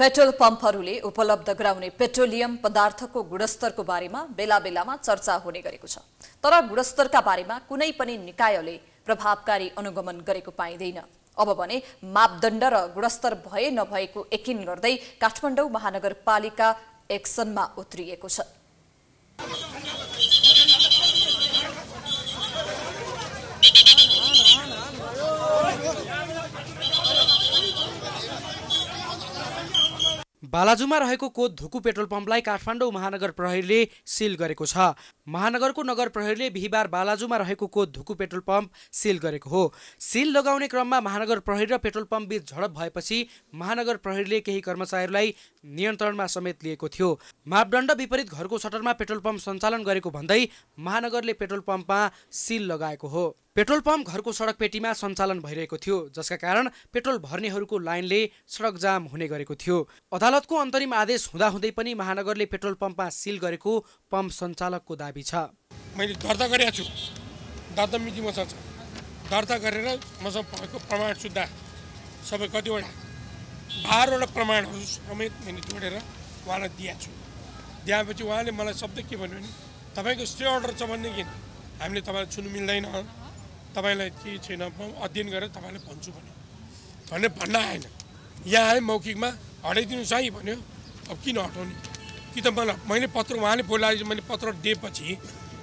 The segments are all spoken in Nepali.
पेट्रोल पम्पहरूले उपलब्ध गराउने पेट्रोलियम पदार्थको गुणस्तरको बारेमा बेला बेलामा चर्चा हुने गरेको छ तर गुणस्तरका बारेमा कुनै पनि निकायले प्रभावकारी अनुगमन गरेको पाइँदैन अब भने मापदण्ड र गुणस्तर भए नभएको यकिन गर्दै काठमाडौँ महानगरपालिका एक्सनमा उत्रिएको छ बालाजुमा रहेको कोद धुकु पेट्रोल पम्पलाई काठमाडौँ महानगर प्रहरीले सिल गरेको छ महानगरको नगर प्रहरीले बिहिबार बालाजुमा रहेको कोद धुकु पेट्रोल पम्प सिल गरेको हो सिल लगाउने क्रममा महानगर प्रहरी र पेट्रोल पम्प बीच झडप भएपछि महानगर प्रहरीले केही कर्मचारीलाई नियन्त्रणमा समेत लिएको थियो मापदण्ड विपरीत घरको सटरमा पेट्रोल पम्प सञ्चालन गरेको भन्दै महानगरले पेट्रोल पम्पमा सिल लगाएको हो पेट्रोल पम्प घरको सडक पेटीमा सञ्चालन भइरहेको थियो जसका कारण पेट्रोल भर्नेहरूको लाइनले सडक जाम हुने गरेको थियो अदालतको अन्तरिम आदेश हुँदाहुँदै पनि महानगरले पेट्रोल पम्पमा सिल गरेको पम्प सञ्चालकको दावी छ मैले दर्ता गरेको छु दर्ता मिति मसँग दर्ता गरेर मसँग प्रमाण सुद्धा सबै कतिवटा बाह्रवटा प्रमाणहरू समेत मैले जोडेर उहाँलाई दिएको छु दिएपछि उहाँले मलाई शब्द के भन्यो भने तपाईँको स्टे अर्डर छ भनेदेखि हामीले तपाईँलाई छुनु मिल्दैन तपाईँलाई के छैन म अध्ययन गरेर तपाईँलाई भन्छु भने भने भन्न आएन यहाँ आएँ मौखिकमा हटाइदिनुहोस् है भन्यो अब किन हटाउने कि त मलाई मैले पत्र उहाँले बोलाएर मैले पत्र दिएपछि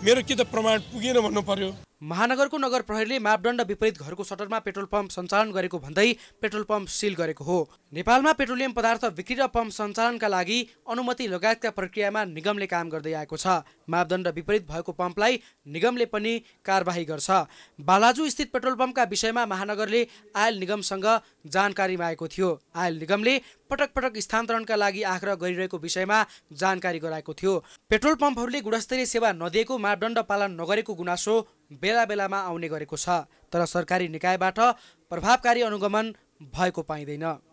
मेरो के त प्रमाण पुगेन भन्नु पर्यो महानगरको नगर प्रहरीले मापदण्ड विपरीत घरको सटरमा पेट्रोल पम्प सञ्चालन गरेको भन्दै पेट्रोल पम्प सिल गरेको हो नेपालमा पेट्रोलियम पदार्थ बिक्री र पम्प सञ्चालनका लागि अनुमति लगायतका प्रक्रियामा निगमले काम गर्दै आएको छ मापदण्ड विपरीत भएको पम्पलाई निगमले पनि कारवाही गर्छ बालाजु स्थित पेट्रोल पम्पका विषयमा महानगरले आयल निगमसँग जानकारी मागेको थियो आयल निगमले पटक पटक स्थानान्तरणका लागि आग्रह गरिरहेको विषयमा जानकारी गराएको थियो पेट्रोल पम्पहरूले गुणस्तरीय सेवा नदिएको मापदण्ड पालन नगरेको गुनासो बेला बेलामा आउने गरेको छ तर सरकारी निकायबाट प्रभावकारी अनुगमन भएको पाइँदैन